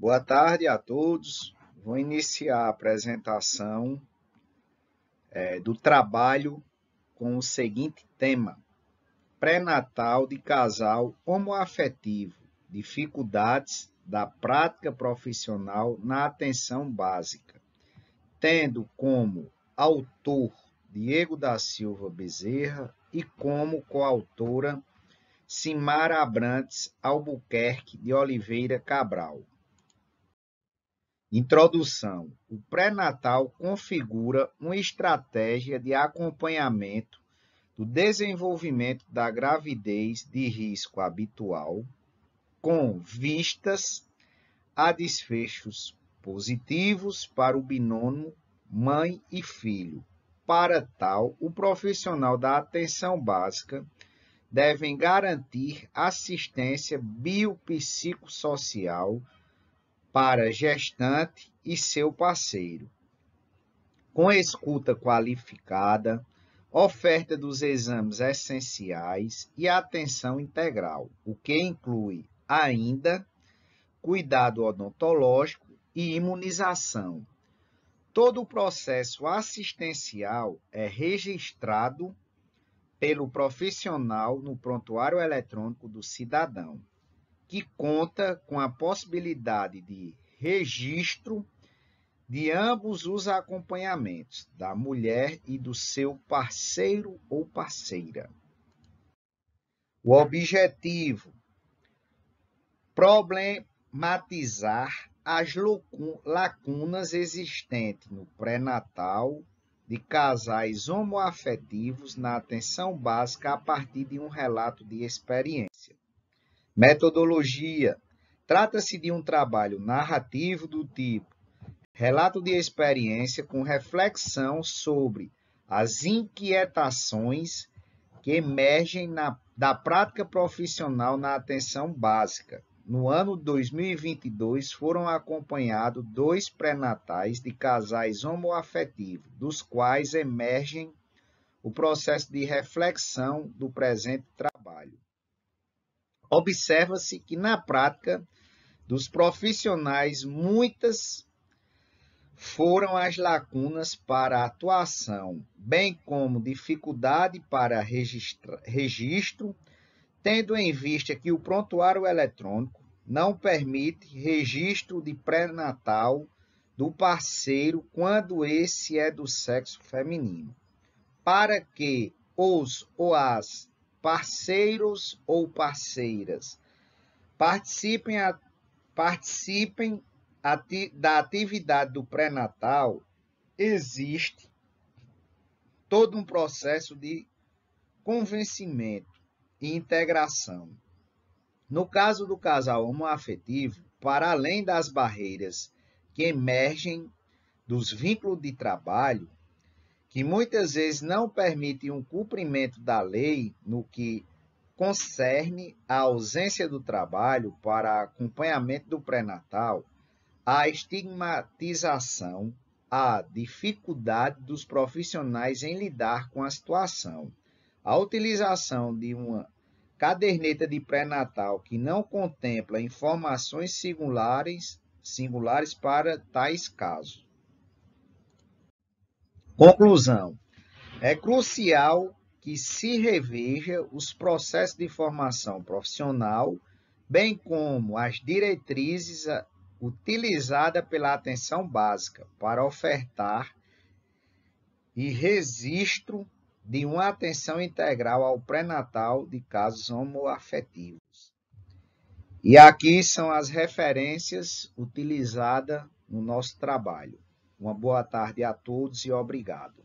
Boa tarde a todos. Vou iniciar a apresentação é, do trabalho com o seguinte tema: pré-natal de casal homoafetivo, dificuldades da prática profissional na atenção básica, tendo como autor Diego da Silva Bezerra e como coautora Simara Abrantes Albuquerque de Oliveira Cabral. Introdução: O pré-natal configura uma estratégia de acompanhamento do desenvolvimento da gravidez de risco habitual, com vistas a desfechos positivos para o binômio mãe e filho. Para tal, o profissional da atenção básica deve garantir assistência biopsicossocial para gestante e seu parceiro. Com escuta qualificada, oferta dos exames essenciais e atenção integral, o que inclui ainda cuidado odontológico e imunização. Todo o processo assistencial é registrado pelo profissional no prontuário eletrônico do cidadão que conta com a possibilidade de registro de ambos os acompanhamentos, da mulher e do seu parceiro ou parceira. O objetivo: problematizar as lacunas existentes no pré-natal de casais homoafetivos na atenção básica a partir de um relato de experiência. Metodologia. Trata-se de um trabalho narrativo do tipo relato de experiência com reflexão sobre as inquietações que emergem na, da prática profissional na atenção básica. No ano 2022, foram acompanhados dois pré-natais de casais homoafetivos, dos quais emergem o processo de reflexão do presente trabalho. Observa-se que, na prática dos profissionais, muitas foram as lacunas para atuação, bem como dificuldade para registra, registro, tendo em vista que o prontuário eletrônico não permite registro de pré-natal do parceiro quando esse é do sexo feminino. Para que os ou as parceiros ou parceiras. Participem, a, participem ati, da atividade do pré-natal. Existe todo um processo de convencimento e integração. No caso do casal homoafetivo, para além das barreiras que emergem dos vínculos de trabalho, que muitas vezes não permitem um cumprimento da lei no que concerne a ausência do trabalho para acompanhamento do pré-natal, a estigmatização, a dificuldade dos profissionais em lidar com a situação, a utilização de uma caderneta de pré-natal que não contempla informações singulares, singulares para tais casos. Conclusão: é crucial que se reveja os processos de formação profissional, bem como as diretrizes utilizadas pela atenção básica para ofertar e registro de uma atenção integral ao pré-natal de casos homoafetivos. E aqui são as referências utilizadas no nosso trabalho. Uma boa tarde a todos e obrigado.